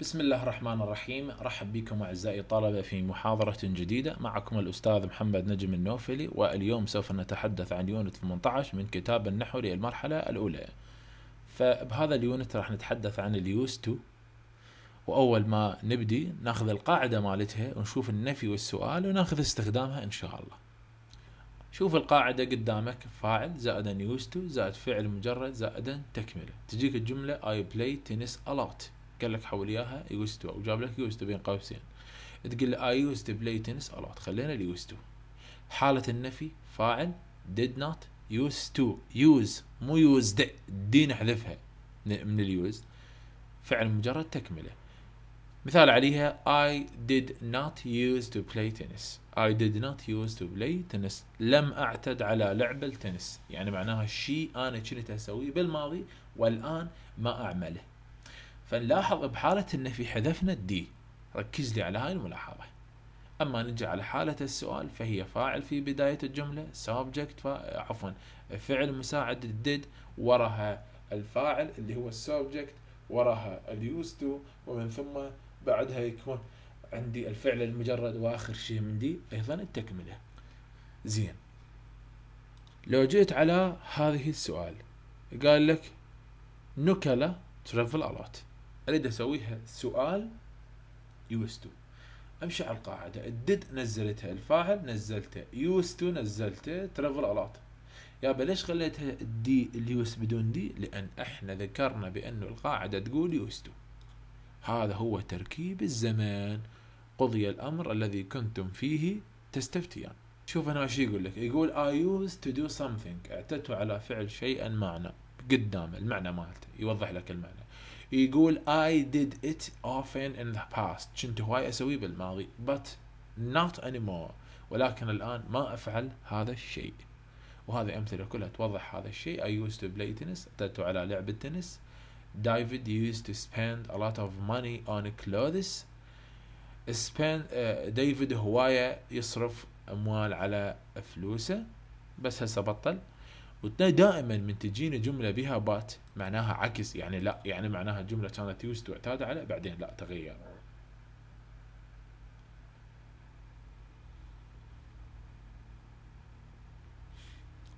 بسم الله الرحمن الرحيم رحب بكم أعزائي الطلبة في محاضرة جديدة معكم الأستاذ محمد نجم النوفلي واليوم سوف نتحدث عن يونت 18 من كتاب النحو للمرحلة الأولى فبهذا اليونت راح نتحدث عن اليوز تو وأول ما نبدي ناخذ القاعدة مالتها ونشوف النفي والسؤال وناخذ استخدامها إن شاء الله شوف القاعدة قدامك فاعل زائدا يوز تو زائد فعل مجرد زائدا تكملة تجيك الجملة I play tennis a lot قال لك حول اياها يوستو او جاب لك يوستو بين قوسين تقول له اي يوز بلاي تنس الوت خلينا اليوستو حالة النفي فاعل did not use to use مو يوزد دي نحذفها من اليوز فعل مجرد تكمله مثال عليها I did not use to play tennis I did not use to play tennis لم أعتد على لعب التنس يعني معناها الشيء أنا كنت أسويه بالماضي والآن ما أعمله فنلاحظ بحالة أن في حذفنا الدي ركز لي على هاي الملاحظة أما نجي على حالة السؤال فهي فاعل في بداية الجملة subject عفوا فعل مساعد did وراها الفاعل اللي هو السابجكت وراها اليوز تو ومن ثم بعدها يكون عندي الفعل المجرد واخر شيء من دي ايضا التكمله زين لو جيت على هذه السؤال قال لك نكلا ترافل الوت اريد اسويها سؤال يوز تو امشي على القاعده الديد نزلتها الفاعل نزلته يوز تو نزلته ترافل الوت يابا ليش خليتها الدي اليوس بدون دي لان احنا ذكرنا بانه القاعده تقول يوز تو هذا هو تركيب الزمان قضي الامر الذي كنتم فيه تستفتيان شوف انا ايش يقول لك يقول اي يوز تو دو سمثينج اعتدت على فعل شيئا معنى قدامه المعنى مالته يوضح لك المعنى يقول I did it often in the past كنت هواي أسويه بالماضي but not anymore ولكن الآن ما أفعل هذا الشيء وهذه أمثلة كلها توضح هذا الشيء I used to play tennis اعتدت على لعب التنس David used to spend a lot of money on clothes spend uh, ديفيد هواية يصرف أموال على فلوسه بس هسه بطل وتلاقي دائما من تجينا جمله بها بات معناها عكس يعني لا يعني معناها الجمله كانت يوست واعتاد على بعدين لا تغير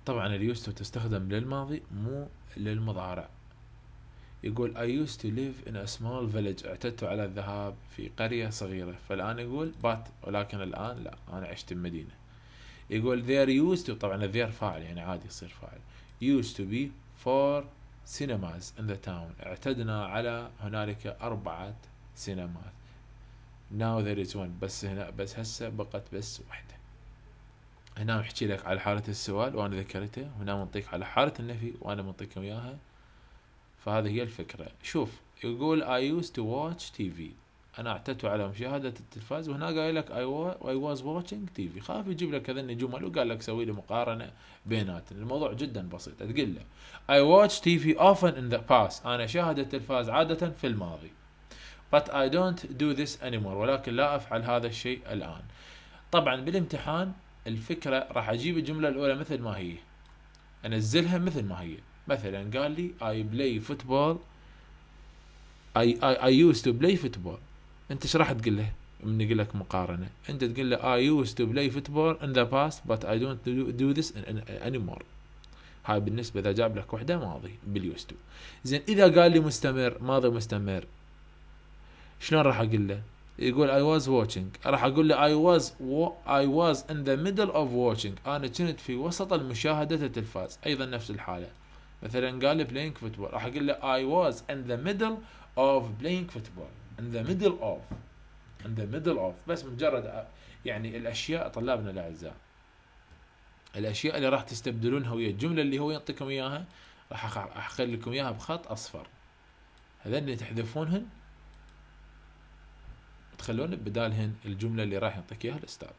طبعا اليوست تستخدم للماضي مو للمضارع يقول I used to live in a small village اعتدت على الذهاب في قرية صغيرة فالآن يقول بات ولكن الآن لا أنا عشت بمدينة يقول there used to طبعا there فاعل يعني عادي يصير فاعل used to be four cinemas in the town اعتدنا على هنالك أربعة سينمات now there is one بس هنا بس هسه بقت بس واحدة هنا بحكي لك على حالة السؤال وأنا ذكرته هنا منطيك على حالة النفي وأنا منطيك إياها فهذه هي الفكرة شوف يقول I used to watch TV انا اعتدت على مشاهده التلفاز وهنا قال لك اي واز واتشنج تي في خاف يجيب لك هذني جمل وقال لك سوي لي مقارنه بيناتنا الموضوع جدا بسيط تقول له اي واتش تي في اوفن ان ذا باس انا شاهد التلفاز عاده في الماضي but I don't do this anymore ولكن لا افعل هذا الشيء الان طبعا بالامتحان الفكره راح اجيب الجمله الاولى مثل ما هي انزلها مثل ما هي مثلا قال لي I play football اي اي I used to play football انت ايش راح تقول له؟ يقول لك مقارنه انت تقول له I used to play football in the past but I don't do this anymore هاي بالنسبه اذا جاب لك وحده ماضي باليوز تو زين اذا قال لي مستمر ماضي مستمر شلون راح اقول له؟ يقول اي واز واتشنج راح اقول له اي واز اي واز ان ذا ميدل اوف واتشنج انا كنت في وسط المشاهده التلفاز ايضا نفس الحاله مثلا قال بلاينج فوتبول راح اقول له اي واز ان ذا ميدل اوف بلاينج فوتبول in the middle of in the middle of بس مجرد يعني الاشياء طلابنا الاعزاء الاشياء اللي راح تستبدلونها ويا الجمله اللي هو يعطيكم اياها راح اخلي لكم اياها بخط اصفر اللي تحذفونهن تخلون بدالهن الجمله اللي راح يعطيك اياها الاستاذ.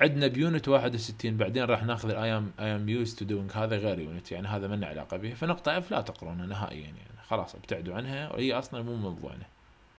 عندنا بيونت 61 بعدين راح ناخذ الاي ام اي ام يوز تو دوينج هذا غير يونت يعني هذا ما علاقه به فنقطه اف لا تقرونها نهائيا يعني خلاص ابتعدوا عنها وهي اصلا مو موضوعنا.